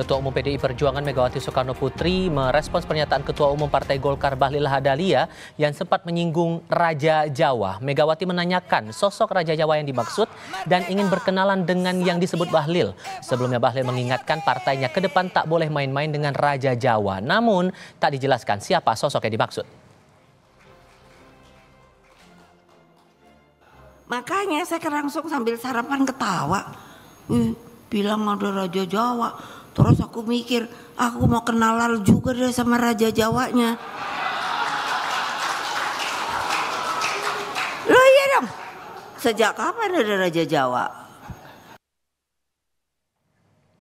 Ketua Umum PDI Perjuangan Megawati Soekarno Putri merespons pernyataan Ketua Umum Partai Golkar Bahlil Hadalia yang sempat menyinggung Raja Jawa. Megawati menanyakan sosok Raja Jawa yang dimaksud dan ingin berkenalan dengan yang disebut Bahlil. Sebelumnya Bahlil mengingatkan partainya ke depan tak boleh main-main dengan Raja Jawa. Namun tak dijelaskan siapa sosok yang dimaksud. Makanya saya langsung sambil sarapan ketawa. Wih, bilang ada Raja Jawa, Terus aku mikir, aku mau kenalan juga deh sama Raja Jawanya. Loh iya dong, sejak kapan ada Raja Jawa?